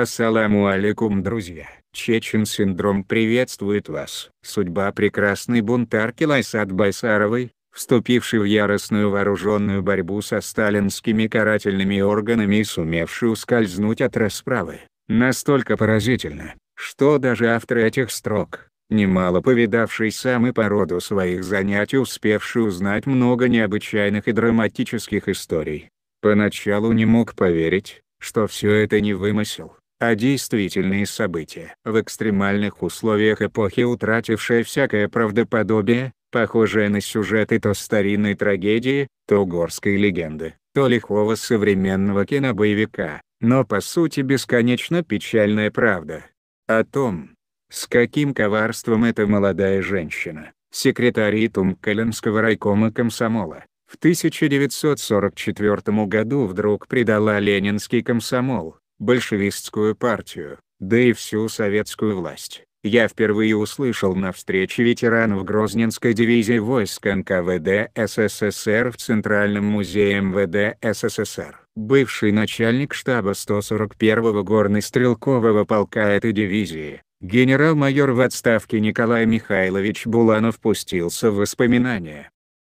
Ассаламу алейкум, друзья! Чечен-синдром приветствует вас! Судьба прекрасной бунтарки Лайсад Байсаровой, вступившей в яростную вооруженную борьбу со сталинскими карательными органами и сумевшей ускользнуть от расправы, настолько поразительна, что даже автор этих строк, немало повидавший сам и по роду своих занятий успевший узнать много необычайных и драматических историй, поначалу не мог поверить, что все это не вымысел а действительные события. В экстремальных условиях эпохи утратившая всякое правдоподобие, похожая на сюжеты то старинной трагедии, то горской легенды, то лихого современного кинобоевика, но по сути бесконечно печальная правда. О том, с каким коварством эта молодая женщина, секретаритум Келленского райкома комсомола, в 1944 году вдруг предала ленинский комсомол, большевистскую партию, да и всю советскую власть. Я впервые услышал на встрече ветеранов Грозненской дивизии войск НКВД СССР в Центральном музее МВД СССР. Бывший начальник штаба 141-го горно-стрелкового полка этой дивизии, генерал-майор в отставке Николай Михайлович Буланов пустился в воспоминания.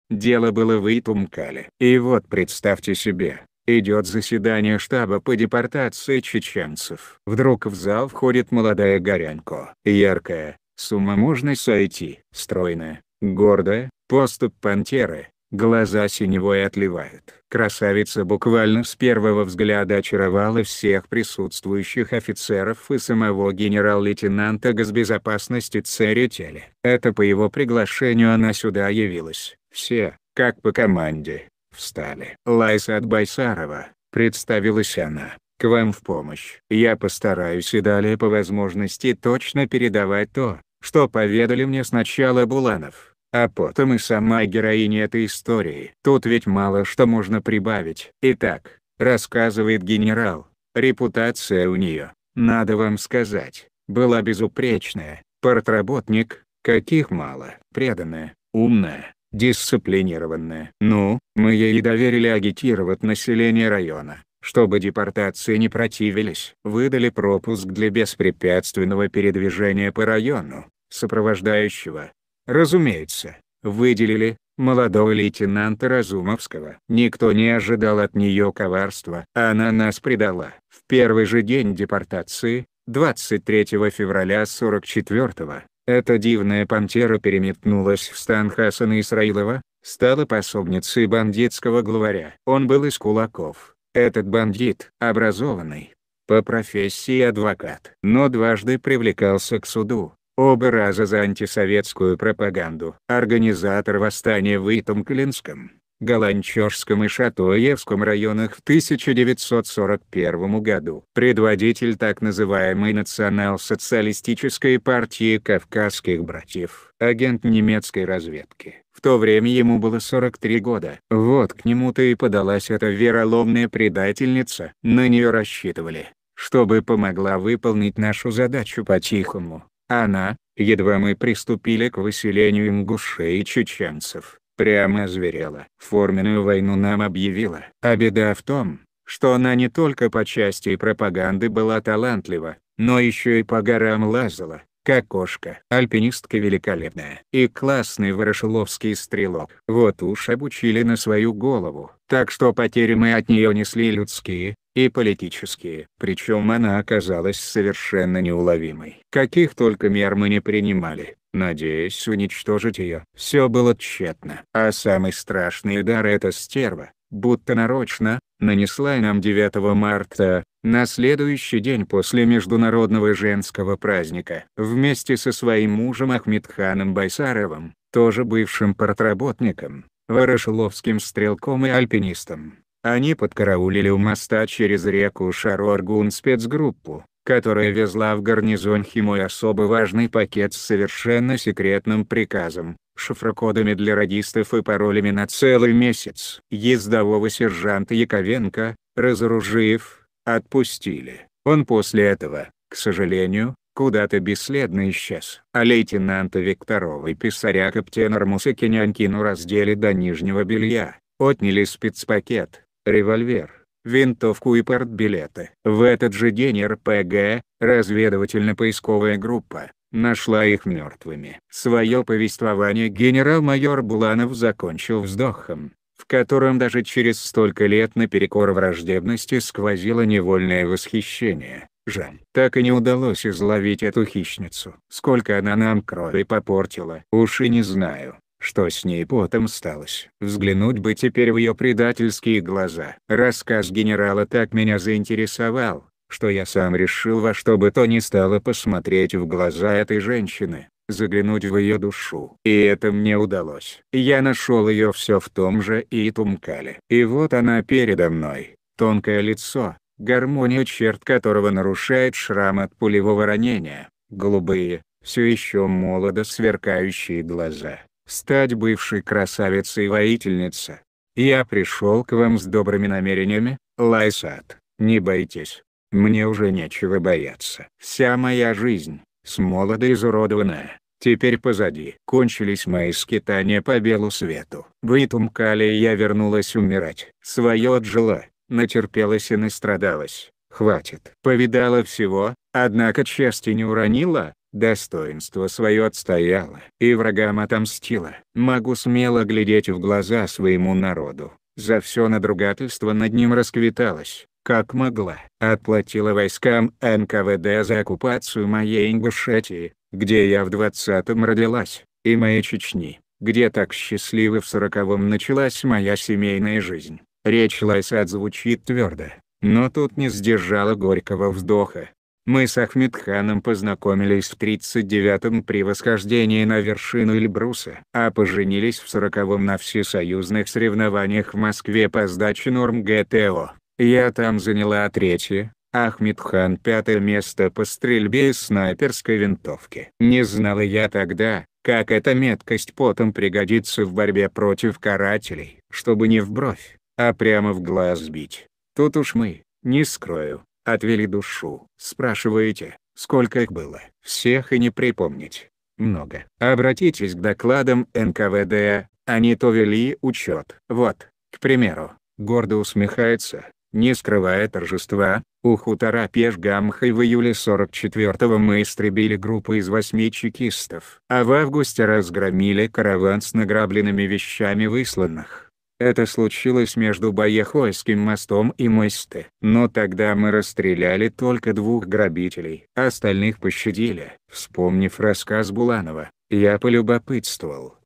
Дело было в Итумкале. И вот представьте себе, Идет заседание штаба по депортации чеченцев. Вдруг в зал входит молодая горянко. Яркая, с ума можно сойти. Стройная, гордая, поступ пантеры, глаза синевой отливают. Красавица буквально с первого взгляда очаровала всех присутствующих офицеров и самого генерал-лейтенанта госбезопасности Церетели. Это по его приглашению она сюда явилась. Все, как по команде, Встали. Лайса от Байсарова, представилась она, к вам в помощь. Я постараюсь и далее по возможности точно передавать то, что поведали мне сначала Буланов, а потом и сама героиня этой истории. Тут ведь мало что можно прибавить. Итак, рассказывает генерал, репутация у нее, надо вам сказать, была безупречная, портработник, каких мало, преданная, умная, дисциплинированная. Ну, мы ей доверили агитировать население района, чтобы депортации не противились. Выдали пропуск для беспрепятственного передвижения по району, сопровождающего. Разумеется, выделили молодого лейтенанта Разумовского. Никто не ожидал от нее коварства. Она нас предала. В первый же день депортации, 23 февраля 44-го, эта дивная пантера переметнулась в стан Хасана Исраилова, стала пособницей бандитского главаря. Он был из кулаков. Этот бандит, образованный, по профессии адвокат, но дважды привлекался к суду, оба раза за антисоветскую пропаганду. Организатор восстания в Итом-Клинском. Голанчежском и Шатоевском районах в 1941 году. Предводитель так называемой национал-социалистической партии кавказских братьев. Агент немецкой разведки. В то время ему было 43 года. Вот к нему-то и подалась эта вероломная предательница. На нее рассчитывали, чтобы помогла выполнить нашу задачу по-тихому. Она, едва мы приступили к выселению ингушей и чеченцев, прямо озверела. Форменную войну нам объявила. А беда в том, что она не только по части пропаганды была талантлива, но еще и по горам лазала, как кошка. Альпинистка великолепная. И классный ворошиловский стрелок. Вот уж обучили на свою голову. Так что потери мы от нее несли людские, и политические. Причем она оказалась совершенно неуловимой. Каких только мер мы не принимали. Надеюсь, уничтожить ее. Все было тщетно. А самый страшный удар это стерва, будто нарочно, нанесла нам 9 марта, на следующий день после Международного женского праздника. Вместе со своим мужем Ахмедханом Байсаровым, тоже бывшим портработником, ворошиловским стрелком и альпинистом. Они подкараулили у моста через реку Шароргун спецгруппу, которая везла в гарнизон Химой особо важный пакет с совершенно секретным приказом, шифрокодами для радистов и паролями на целый месяц. Ездового сержанта Яковенко, разоружив, отпустили. Он после этого, к сожалению, куда-то бесследно исчез. А лейтенанта Викторова и писаря каптена Армуса Кинянькину раздели до нижнего белья, отняли спецпакет, револьвер винтовку и партбилеты. В этот же день РПГ, разведывательно-поисковая группа, нашла их мертвыми. Свое повествование генерал-майор Буланов закончил вздохом, в котором даже через столько лет наперекор враждебности сквозило невольное восхищение. Жаль, так и не удалось изловить эту хищницу. Сколько она нам крови попортила, уж и не знаю. Что с ней потом сталось? Взглянуть бы теперь в ее предательские глаза. Рассказ генерала так меня заинтересовал, что я сам решил во что бы то ни стало посмотреть в глаза этой женщины, заглянуть в ее душу. И это мне удалось. Я нашел ее все в том же Итумкале. И вот она передо мной, тонкое лицо, гармония черт которого нарушает шрам от пулевого ранения, голубые, все еще молодо сверкающие глаза, стать бывшей красавицей-воительницей. и Я пришел к вам с добрыми намерениями, Лайсат, не бойтесь, мне уже нечего бояться. Вся моя жизнь, с молода изуродованная, теперь позади. Кончились мои скитания по белу свету. В Итумкале я вернулась умирать. свое отжила, натерпелась и настрадалась, хватит. Повидала всего, однако чести не уронила, Достоинство свое отстояла и врагам отомстила. Могу смело глядеть в глаза своему народу. За все надругательство над ним расквиталась, как могла. Отплатила войскам НКВД за оккупацию моей Ингушетии, где я в 20-м родилась, и моей Чечни, где так счастливо в 40-м началась моя семейная жизнь. Речь Лайсад звучит твердо, но тут не сдержала горького вздоха. Мы с Ахмедханом познакомились в 39-м при восхождении на вершину Эльбруса, а поженились в 40-м на всесоюзных соревнованиях в Москве по сдаче норм ГТО. Я там заняла третье, Ахмедхан пятое место по стрельбе из снайперской винтовки. Не знала я тогда, как эта меткость потом пригодится в борьбе против карателей, чтобы не в бровь, а прямо в глаз бить. Тут уж мы, не скрою, Отвели душу. Спрашиваете, сколько их было? Всех и не припомнить. Много. Обратитесь к докладам НКВД, они то вели учет. Вот, к примеру, гордо усмехается, не скрывая торжества, у хутора Пешгамха в июле 44-го мы истребили группу из восьми чекистов, а в августе разгромили караван с награбленными вещами высланных. Это случилось между Боехойским мостом и Мойсте. Но тогда мы расстреляли только двух грабителей. Остальных пощадили. Вспомнив рассказ Буланова, я полюбопытствовал.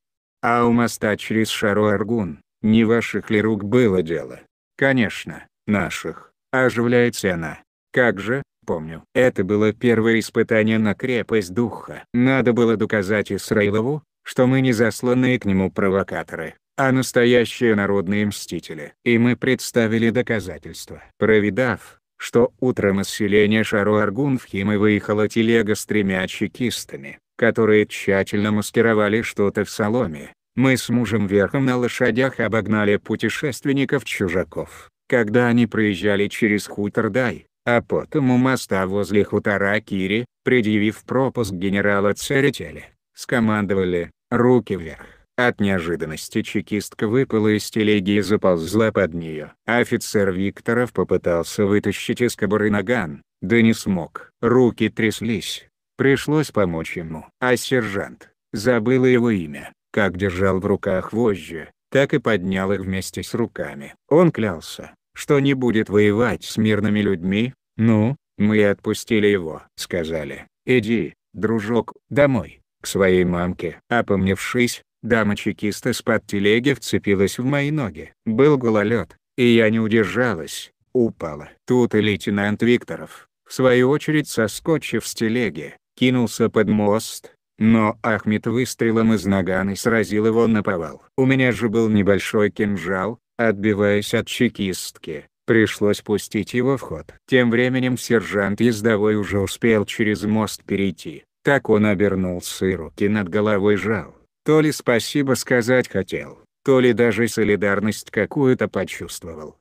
А у моста через Шару-Аргун, не ваших ли рук было дело? Конечно, наших. Оживляется она. Как же, помню. Это было первое испытание на крепость духа. Надо было доказать Исраилову, что мы не засланные к нему провокаторы а настоящие народные мстители. И мы представили доказательства. Провидав, что утром из селения Шаруаргунфхимы выехала телега с тремя чекистами, которые тщательно маскировали что-то в соломе, мы с мужем верхом на лошадях обогнали путешественников-чужаков, когда они проезжали через хутор Дай, а потом у моста возле хутора Кири, предъявив пропуск генерала Церетели, скомандовали «руки вверх». От неожиданности чекистка выпала из телеги и заползла под нее. Офицер Викторов попытался вытащить из кобуры наган, да не смог. Руки тряслись. Пришлось помочь ему. А сержант, забыла его имя, как держал в руках вожжи, так и поднял их вместе с руками. Он клялся, что не будет воевать с мирными людьми. Ну, мы отпустили его. Сказали, иди, дружок, домой, к своей мамке. Опомнившись, дама чекиста с под телеги вцепилась в мои ноги. Был гололед, и я не удержалась, упала. Тут и лейтенант Викторов, в свою очередь соскочив с телеги, кинулся под мост, но Ахмед выстрелом из наганы сразил его на повал. У меня же был небольшой кинжал, отбиваясь от чекистки, пришлось пустить его в ход. Тем временем сержант ездовой уже успел через мост перейти, так он обернулся и руки над головой жал. То ли спасибо сказать хотел, то ли даже солидарность какую-то почувствовал.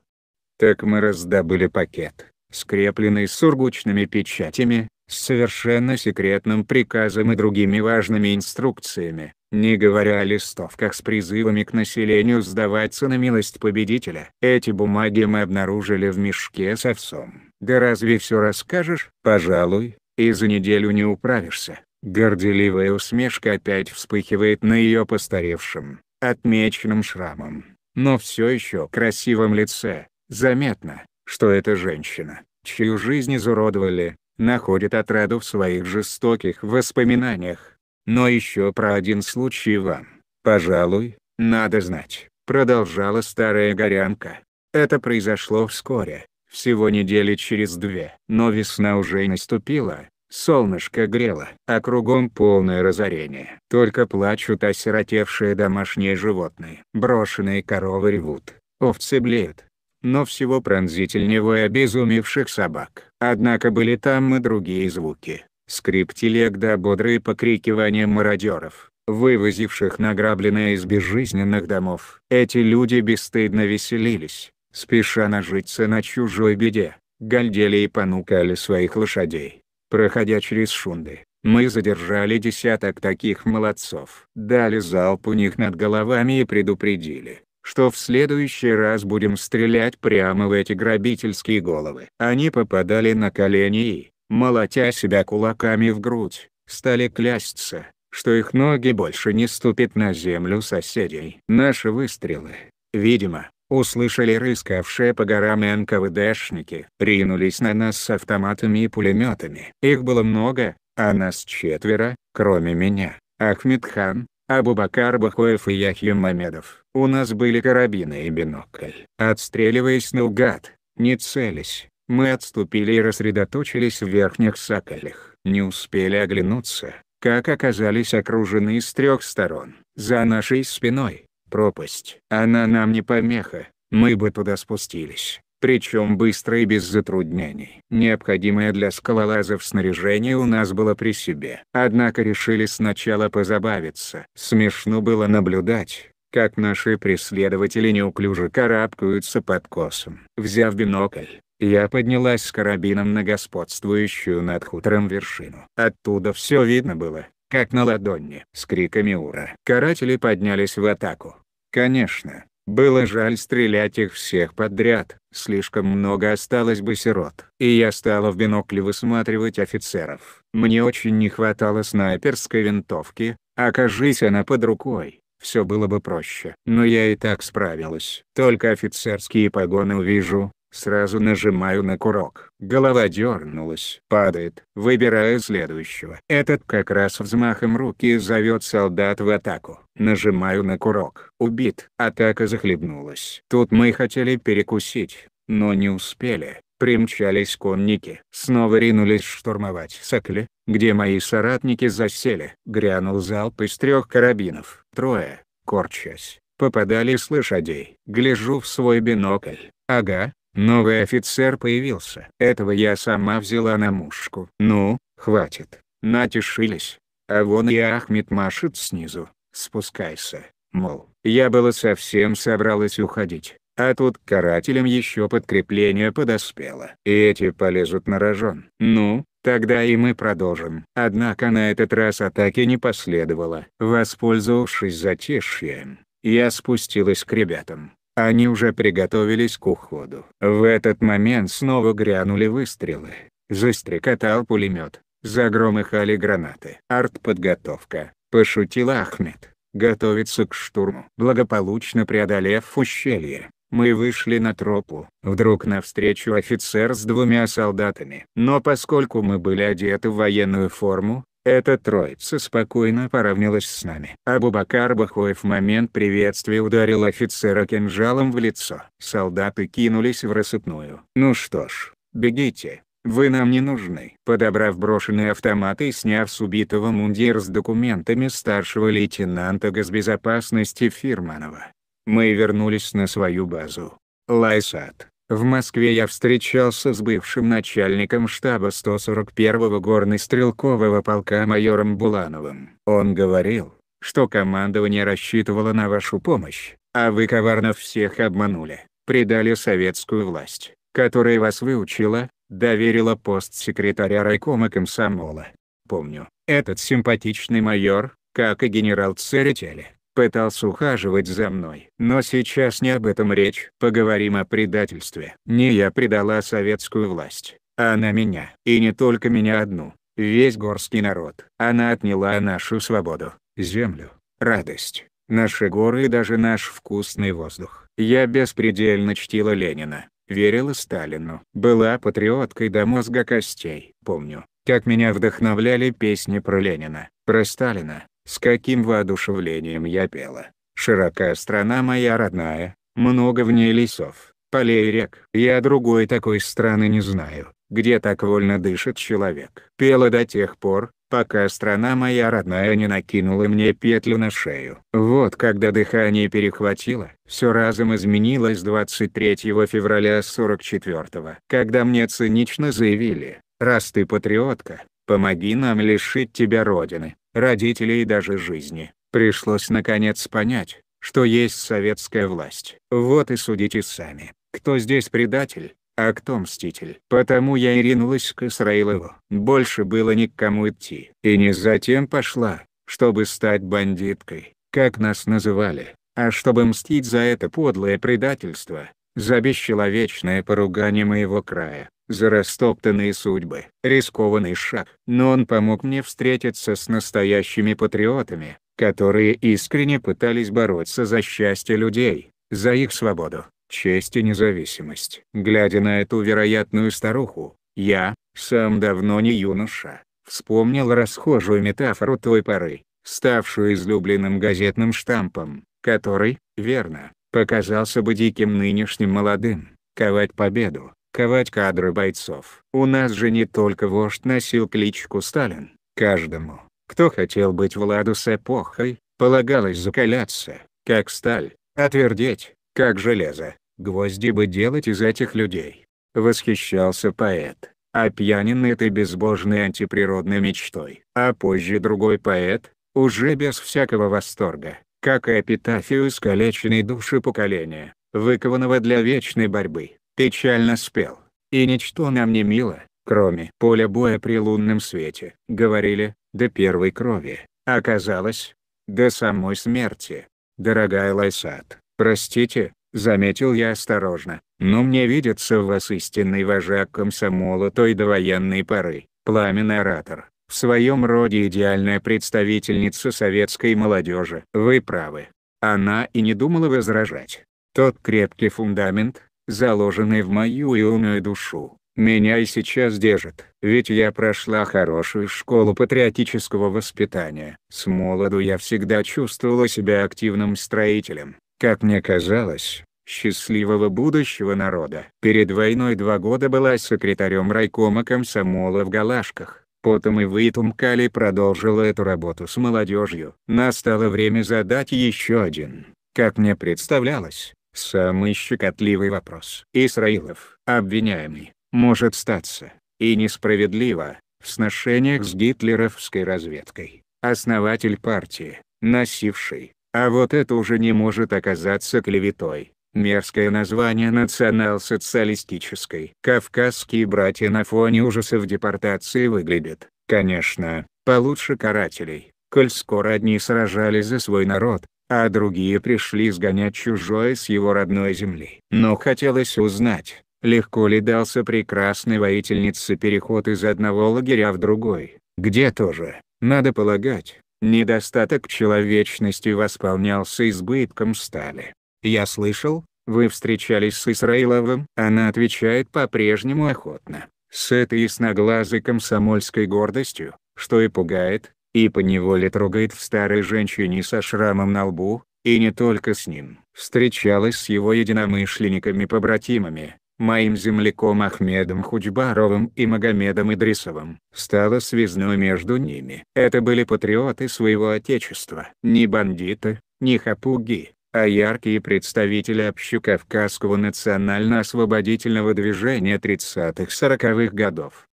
Так мы раздобыли пакет, скрепленный сургучными печатями, с совершенно секретным приказом и другими важными инструкциями, не говоря о листовках с призывами к населению сдаваться на милость победителя. Эти бумаги мы обнаружили в мешке с овсом. Да разве все расскажешь? Пожалуй, и за неделю не управишься горделивая усмешка опять вспыхивает на ее постаревшем, отмеченном шрамом, но все еще красивом лице, заметно, что эта женщина, чью жизнь изуродовали, находит отраду в своих жестоких воспоминаниях. Но еще про один случай вам, пожалуй, надо знать, продолжала старая горянка. Это произошло вскоре, всего недели через две. Но весна уже наступила, Солнышко грело, а кругом полное разорение. Только плачут осиротевшие домашние животные. Брошенные коровы ревут, овцы блеют. Но всего пронзительнее вой обезумевших собак. Однако были там и другие звуки. Скрип телег да бодрые покрикивания мародеров, вывозивших награбленное из безжизненных домов. Эти люди бесстыдно веселились, спеша нажиться на чужой беде, гальдели и понукали своих лошадей проходя через шунды. Мы задержали десяток таких молодцов. Дали залп у них над головами и предупредили, что в следующий раз будем стрелять прямо в эти грабительские головы. Они попадали на колени и, молотя себя кулаками в грудь, стали клясться, что их ноги больше не ступят на землю соседей. Наши выстрелы, видимо, Услышали рыскавшие по горам и НКВДшники. Ринулись на нас с автоматами и пулеметами. Их было много, а нас четверо, кроме меня. Ахмедхан, Абубакар Бахоев и Яхью Мамедов. У нас были карабины и бинокль. Отстреливаясь наугад, не целясь, мы отступили и рассредоточились в верхних сакалях. Не успели оглянуться, как оказались окружены с трех сторон. За нашей спиной, Пропасть. Она нам не помеха. Мы бы туда спустились. Причем быстро и без затруднений. Необходимое для скалолазов снаряжение у нас было при себе. Однако решили сначала позабавиться. Смешно было наблюдать, как наши преследователи неуклюже карабкаются под косом. Взяв бинокль, я поднялась с карабином на господствующую над хутором вершину. Оттуда все видно было как на ладони. С криками «Ура!» каратели поднялись в атаку. Конечно, было жаль стрелять их всех подряд, слишком много осталось бы сирот. И я стала в бинокле высматривать офицеров. Мне очень не хватало снайперской винтовки, окажись она под рукой. Все было бы проще. Но я и так справилась. Только офицерские погоны увижу, Сразу нажимаю на курок. Голова дернулась. Падает. Выбираю следующего. Этот как раз взмахом руки зовет солдат в атаку. Нажимаю на курок. Убит. Атака захлебнулась. Тут мы хотели перекусить, но не успели. Примчались конники. Снова ринулись штурмовать Сокли, где мои соратники засели. Грянул залп из трех карабинов. Трое, корчась, попадали с лошадей. Гляжу в свой бинокль. Ага, Новый офицер появился. Этого я сама взяла на мушку. Ну, хватит. Натешились. А вон и Ахмед машет снизу. Спускайся. Мол, я было совсем собралась уходить. А тут карателям еще подкрепление подоспело. И эти полезут на рожон. Ну, Тогда и мы продолжим. Однако на этот раз атаки не последовало. Воспользовавшись затишьем, я спустилась к ребятам. Они уже приготовились к уходу. В этот момент снова грянули выстрелы. Застрекотал пулемет. Загромыхали гранаты. Артподготовка, пошутил Ахмед. Готовится к штурму. Благополучно преодолев ущелье, мы вышли на тропу. Вдруг навстречу офицер с двумя солдатами. Но поскольку мы были одеты в военную форму, эта троица спокойно поравнялась с нами. Абубакар Бахой в момент приветствия ударил офицера кинжалом в лицо. Солдаты кинулись в рассыпную. «Ну что ж, бегите, вы нам не нужны. Подобрав брошенные автоматы и сняв с убитого мундир с документами старшего лейтенанта госбезопасности Фирманова, мы вернулись на свою базу. Лайсат. В Москве я встречался с бывшим начальником штаба 141-го горно-стрелкового полка майором Булановым. Он говорил, что командование рассчитывало на вашу помощь, а вы коварно всех обманули, предали советскую власть, которая вас выучила, доверила пост секретаря райкома комсомола. Помню, этот симпатичный майор, как и генерал Церетели, пытался ухаживать за мной. Но сейчас не об этом речь. Поговорим о предательстве. Не я предала советскую власть, а она меня. И не только меня одну. Весь горский народ. Она отняла нашу свободу, землю, радость, наши горы и даже наш вкусный воздух. Я беспредельно чтила Ленина, верила Сталину. Была патриоткой до мозга костей. Помню, как меня вдохновляли песни про Ленина, про Сталина, с каким воодушевлением я пела. Широкая страна моя родная, много в ней лесов, полей и рек. Я другой такой страны не знаю, где так вольно дышит человек. Пела до тех пор, пока страна моя родная не накинула мне петлю на шею. Вот когда дыхание перехватило, все разом изменилось 23 февраля 44 когда мне цинично заявили, раз ты патриотка, помоги нам лишить тебя родины родителей и даже жизни. Пришлось наконец понять, что есть советская власть. Вот и судите сами, кто здесь предатель, а кто мститель. Потому я и ринулась к Исраилову. Больше было никому идти. И не затем пошла, чтобы стать бандиткой, как нас называли, а чтобы мстить за это подлое предательство, за бесчеловечное поругание моего края за растоптанные судьбы. Рискованный шаг, но он помог мне встретиться с настоящими патриотами, которые искренне пытались бороться за счастье людей, за их свободу, честь и независимость. Глядя на эту вероятную старуху, я, сам давно не юноша, вспомнил расхожую метафору той поры, ставшую излюбленным газетным штампом, который, верно, показался бы диким нынешним молодым, ковать победу, ковать кадры бойцов. У нас же не только вождь носил кличку Сталин. Каждому, кто хотел быть Владу с эпохой, полагалось закаляться, как сталь, отвердеть, как железо, гвозди бы делать из этих людей. Восхищался поэт, опьянен этой безбожной антиприродной мечтой. А позже другой поэт, уже без всякого восторга, как и эпитафию искалеченной души поколения, выкованного для вечной борьбы, печально спел. И ничто нам не мило, кроме поля боя при лунном свете. Говорили, до первой крови, оказалось, до самой смерти. Дорогая Лайсат, простите, заметил я осторожно, но мне видится в вас истинный вожак комсомола той довоенной поры, пламенный оратор, в своем роде идеальная представительница советской молодежи. Вы правы. Она и не думала возражать. Тот крепкий фундамент, заложенный в мою умную душу, меня и сейчас держит. Ведь я прошла хорошую школу патриотического воспитания. С молоду я всегда чувствовала себя активным строителем, как мне казалось, счастливого будущего народа. Перед войной два года была секретарем райкома комсомола в Галашках. Потом и вытумкали, продолжила эту работу с молодежью. Настало время задать еще один, как мне представлялось, Самый щекотливый вопрос. Исраилов, обвиняемый, может статься, и несправедливо, в сношениях с гитлеровской разведкой, основатель партии, носивший, а вот это уже не может оказаться клеветой. Мерзкое название национал-социалистической. Кавказские братья на фоне ужасов депортации выглядят, конечно, получше карателей, коль скоро одни сражались за свой народ, а другие пришли сгонять чужое с его родной земли. Но хотелось узнать, легко ли дался прекрасной воительнице переход из одного лагеря в другой, где тоже, надо полагать, недостаток человечности восполнялся избытком стали. Я слышал, вы встречались с Исраиловым? Она отвечает по-прежнему охотно, с этой ясноглазой комсомольской гордостью, что и пугает, и поневоле трогает в старой женщине со шрамом на лбу, и не только с ним. Встречалась с его единомышленниками-побратимами, моим земляком Ахмедом Худжбаровым и Магомедом Идрисовым. Стала связной между ними. Это были патриоты своего отечества. Не бандиты, не хапуги, а яркие представители общекавказского национально-освободительного движения 30-40-х годов.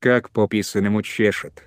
Как по чешет.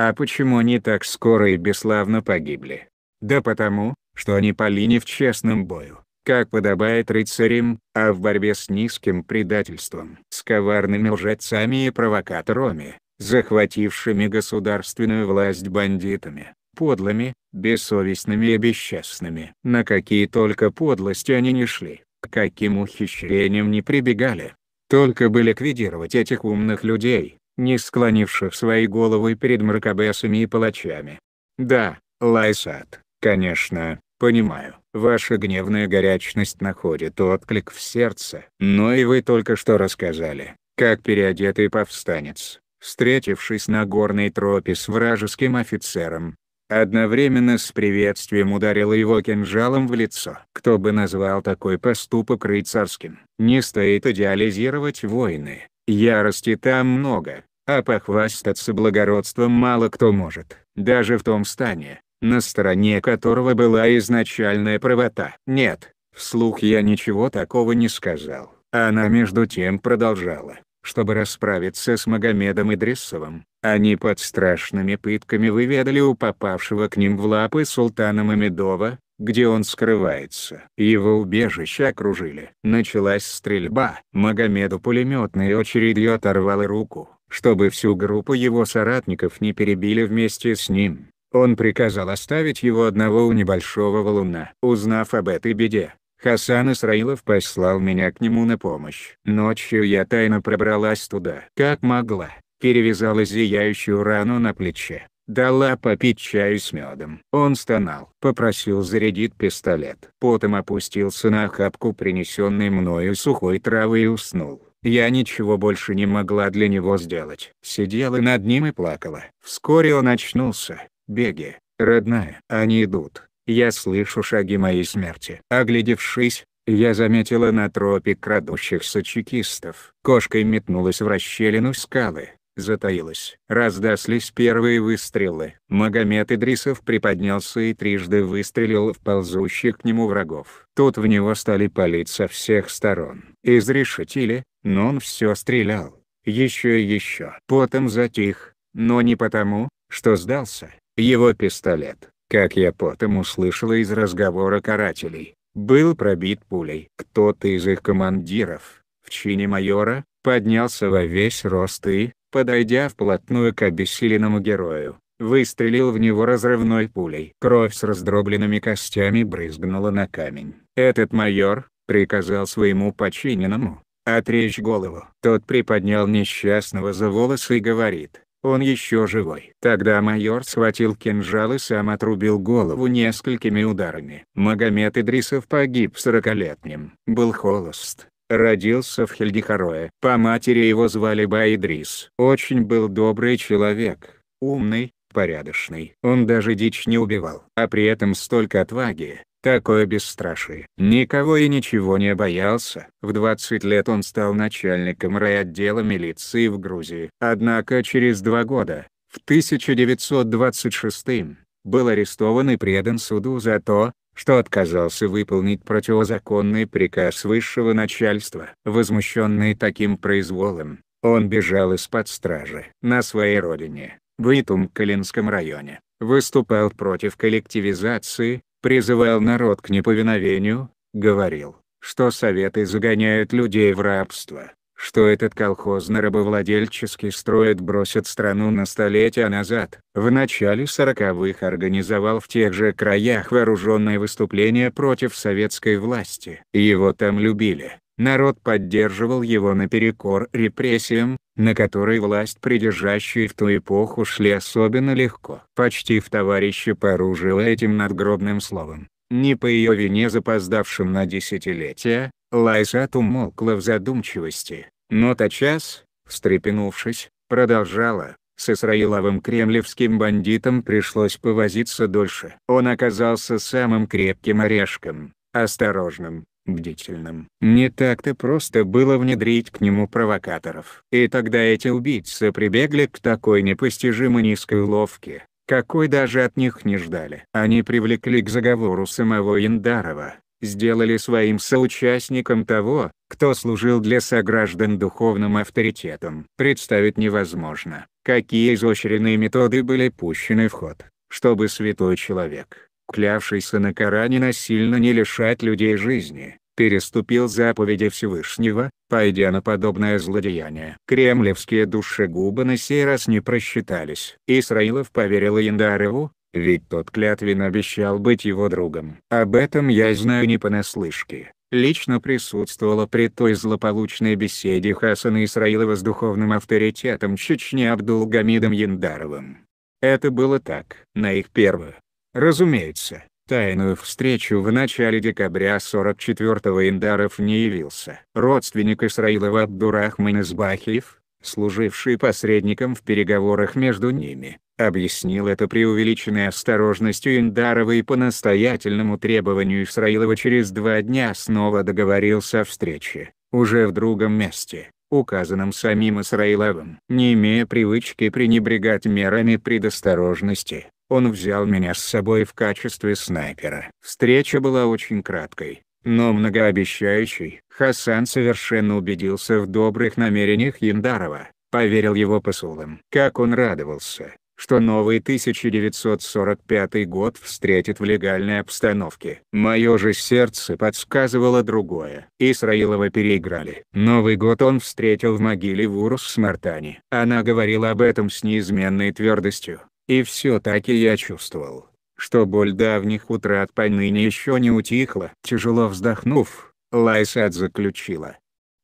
А почему они так скоро и бесславно погибли? Да потому, что они полили в честном бою, как подобает рыцарям, а в борьбе с низким предательством, с коварными лжецами и провокаторами, захватившими государственную власть бандитами, подлыми, бессовестными и бесчестными. На какие только подлости они не шли, к каким ухищрениям не прибегали. Только бы ликвидировать этих умных людей, не склонивших свои головы перед мракобесами и палачами. Да, Лайсат, конечно, понимаю, ваша гневная горячность находит отклик в сердце. Но и вы только что рассказали, как переодетый повстанец, встретившись на горной тропе с вражеским офицером, одновременно с приветствием ударил его кинжалом в лицо. Кто бы назвал такой поступок рыцарским? Не стоит идеализировать войны, ярости там много, а похвастаться благородством мало кто может, даже в том стане, на стороне которого была изначальная правота. Нет, вслух я ничего такого не сказал. Она между тем продолжала, чтобы расправиться с Магомедом Идрисовым, они под страшными пытками выведали у попавшего к ним в лапы султана Мамедова, где он скрывается. Его убежище окружили. Началась стрельба. Магомеду пулеметной очередью оторвало руку чтобы всю группу его соратников не перебили вместе с ним. Он приказал оставить его одного у небольшого валуна. Узнав об этой беде, Хасан Исраилов послал меня к нему на помощь. Ночью я тайно пробралась туда. Как могла, перевязала зияющую рану на плече, дала попить чаю с медом. Он стонал. Попросил зарядить пистолет. Потом опустился на охапку принесенной мною сухой травы и уснул. Я ничего больше не могла для него сделать. Сидела над ним и плакала. Вскоре он очнулся. «Беги, родная, они идут. Я слышу шаги моей смерти». Оглядевшись, я заметила на тропе крадущихся чекистов. Кошка метнулась в расщелину скалы затаилась. Раздались первые выстрелы. Магомед Идрисов приподнялся и трижды выстрелил в ползущих к нему врагов. Тут в него стали палить со всех сторон. Изрешетили, но он все стрелял. Еще и еще. Потом затих, но не потому, что сдался. Его пистолет, как я потом услышал из разговора карателей, был пробит пулей. Кто-то из их командиров, в чине майора, поднялся во весь рост и, подойдя вплотную к обессиленному герою, выстрелил в него разрывной пулей. Кровь с раздробленными костями брызгнула на камень. Этот майор, приказал своему подчиненному, отречь голову. Тот приподнял несчастного за волосы и говорит, он еще живой. Тогда майор схватил кинжал и сам отрубил голову несколькими ударами. Магомед Идрисов погиб сорокалетним. Был холост родился в Хельдихарое. По матери его звали Байдрис. Очень был добрый человек, умный, порядочный. Он даже дичь не убивал. А при этом столько отваги, такое бесстрашие. Никого и ничего не боялся. В 20 лет он стал начальником райотдела милиции в Грузии. Однако через два года, в 1926 был арестован и предан суду за то, что отказался выполнить противозаконный приказ высшего начальства. Возмущенный таким произволом, он бежал из-под стражи. На своей родине, в Итум-Калинском районе, выступал против коллективизации, призывал народ к неповиновению, говорил, что советы загоняют людей в рабство что этот колхозно-рабовладельческий строит бросит страну на столетия назад. В начале 40-х организовал в тех же краях вооруженное выступление против советской власти. Его там любили. Народ поддерживал его наперекор репрессиям, на которые власть придержащие в ту эпоху шли особенно легко. Почти в товарища поружила этим надгробным словом, не по ее вине запоздавшим на десятилетия, Лайзат умолкла в задумчивости, но тотчас, встрепенувшись, продолжала. С Исраиловым кремлевским бандитом пришлось повозиться дольше. Он оказался самым крепким орешком, осторожным, бдительным. Не так-то просто было внедрить к нему провокаторов. И тогда эти убийцы прибегли к такой непостижимо низкой уловке, какой даже от них не ждали. Они привлекли к заговору самого Яндарова, сделали своим соучастником того, кто служил для сограждан духовным авторитетом. Представить невозможно, какие изощренные методы были пущены в ход, чтобы святой человек, клявшийся на Коране насильно не лишать людей жизни, переступил заповеди Всевышнего, пойдя на подобное злодеяние. Кремлевские душегубы на сей раз не просчитались. Исраилов поверил Яндареву, ведь тот клятвен обещал быть его другом. Об этом я знаю не понаслышке. Лично присутствовала при той злополучной беседе Хасана Исраилова с духовным авторитетом Чечни Абдулгамидом Яндаровым. Это было так. На их первую, разумеется, тайную встречу в начале декабря 44-го Яндаров не явился. Родственник Исраилова Абдурахман Избахиев, служивший посредником в переговорах между ними, объяснил это преувеличенной осторожностью Индарова и по настоятельному требованию Исраилова через два дня снова договорился о встрече, уже в другом месте, указанном самим Исраиловым. Не имея привычки пренебрегать мерами предосторожности, он взял меня с собой в качестве снайпера. Встреча была очень краткой но многообещающий. Хасан совершенно убедился в добрых намерениях Яндарова, поверил его посулам. Как он радовался, что новый 1945 год встретит в легальной обстановке. Мое же сердце подсказывало другое. Исраилова переиграли. Новый год он встретил в могиле в Урус-Смартане. Она говорила об этом с неизменной твердостью. И все-таки я чувствовал, что боль давних утрат поныне еще не утихла. Тяжело вздохнув, Лайсад заключила.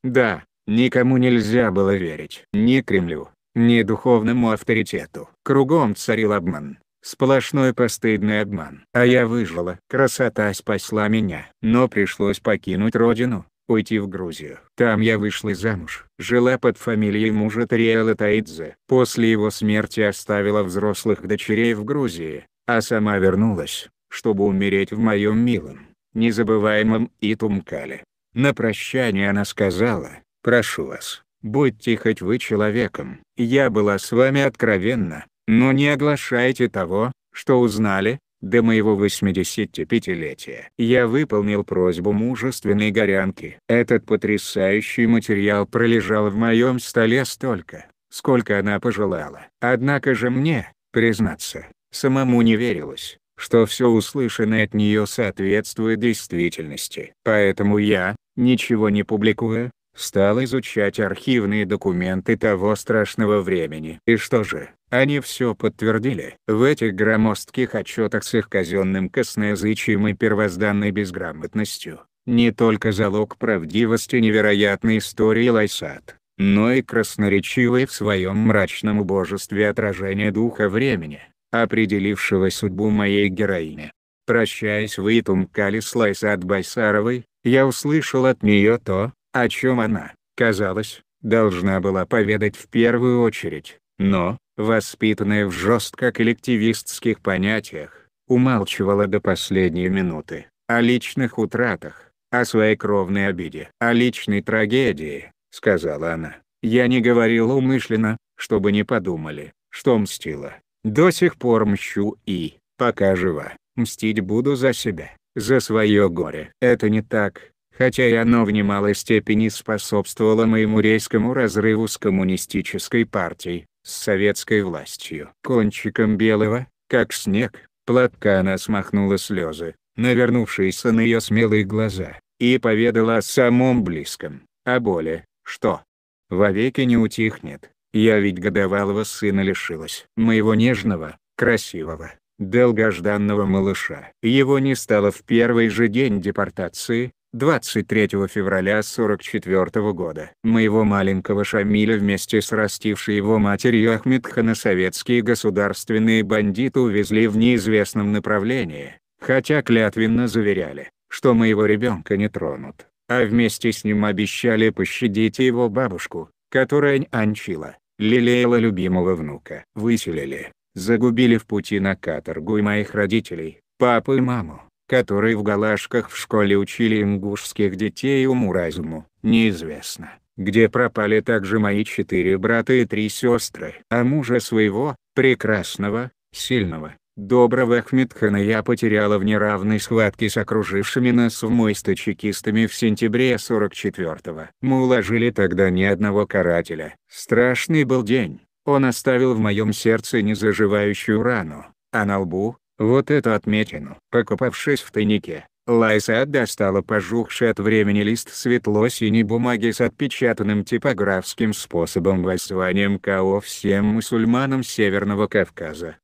Да, никому нельзя было верить. Ни Кремлю, ни духовному авторитету. Кругом царил обман. Сплошной постыдный обман. А я выжила. Красота спасла меня. Но пришлось покинуть родину, уйти в Грузию. Там я вышла замуж. Жила под фамилией мужа Тариэла Таидзе. После его смерти оставила взрослых дочерей в Грузии а сама вернулась, чтобы умереть в моем милом, незабываемом Итумкале. На прощание она сказала, «Прошу вас, будьте хоть вы человеком. Я была с вами откровенна, но не оглашайте того, что узнали, до моего 85-летия. Я выполнил просьбу мужественной горянки. Этот потрясающий материал пролежал в моем столе столько, сколько она пожелала. Однако же мне, признаться, Самому не верилось, что все услышанное от нее соответствует действительности. Поэтому я, ничего не публикуя, стал изучать архивные документы того страшного времени. И что же, они все подтвердили. В этих громоздких отчетах с их казенным косноязычием и первозданной безграмотностью, не только залог правдивости невероятной истории Лайсат, но и красноречивое в своем мрачном убожестве отражение духа времени, определившего судьбу моей героини. Прощаясь в Итумкале с Лайсат Байсаровой, я услышал от нее то, о чем она, казалось, должна была поведать в первую очередь, но, воспитанная в жестко коллективистских понятиях, умалчивала до последней минуты, о личных утратах, о своей кровной обиде. «О личной трагедии», — сказала она, — «я не говорила умышленно, чтобы не подумали, что мстила. До сих пор мщу и, пока жива, мстить буду за себя, за свое горе. Это не так, хотя и оно в немалой степени способствовало моему резкому разрыву с коммунистической партией, с советской властью. Кончиком белого, как снег, платка она смахнула слезы, навернувшиеся на ее смелые глаза, и поведала о самом близком, о боли, что вовеки не утихнет. Я ведь годовалого сына лишилась. Моего нежного, красивого, долгожданного малыша. Его не стало в первый же день депортации, 23 февраля 44 года. Моего маленького Шамиля вместе с растившей его матерью Ахмедхана советские государственные бандиты увезли в неизвестном направлении, хотя клятвенно заверяли, что моего ребенка не тронут, а вместе с ним обещали пощадить его бабушку, которая нянчила лелеяла любимого внука. Выселили, загубили в пути на каторгу и моих родителей, папу и маму, которые в галашках в школе учили ингушских детей уму-разуму. Неизвестно, где пропали также мои четыре брата и три сестры. А мужа своего, прекрасного, сильного, Доброго Ахмедхана я потеряла в неравной схватке с окружившими нас в мойсто чекистами в сентябре 44-го. Мы уложили тогда ни одного карателя. Страшный был день. Он оставил в моем сердце незаживающую рану, а на лбу — вот эту отметину. Покопавшись в тайнике, Лайса достала пожухший от времени лист светло-синей бумаги с отпечатанным типографским способом воззванием КО всем мусульманам Северного Кавказа.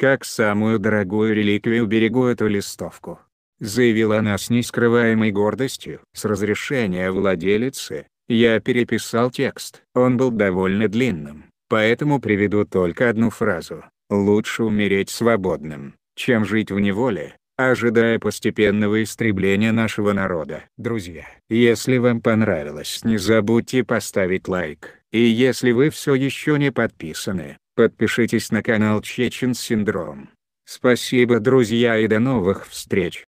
Как самую дорогую реликвию берегу эту листовку. Заявила она с нескрываемой гордостью. С разрешения владелицы, я переписал текст. Он был довольно длинным, поэтому приведу только одну фразу. Лучше умереть свободным, чем жить в неволе, ожидая постепенного истребления нашего народа. Друзья, если вам понравилось не забудьте поставить лайк, и если вы все еще не подписаны, Подпишитесь на канал Чечен Синдром. Спасибо друзья и до новых встреч.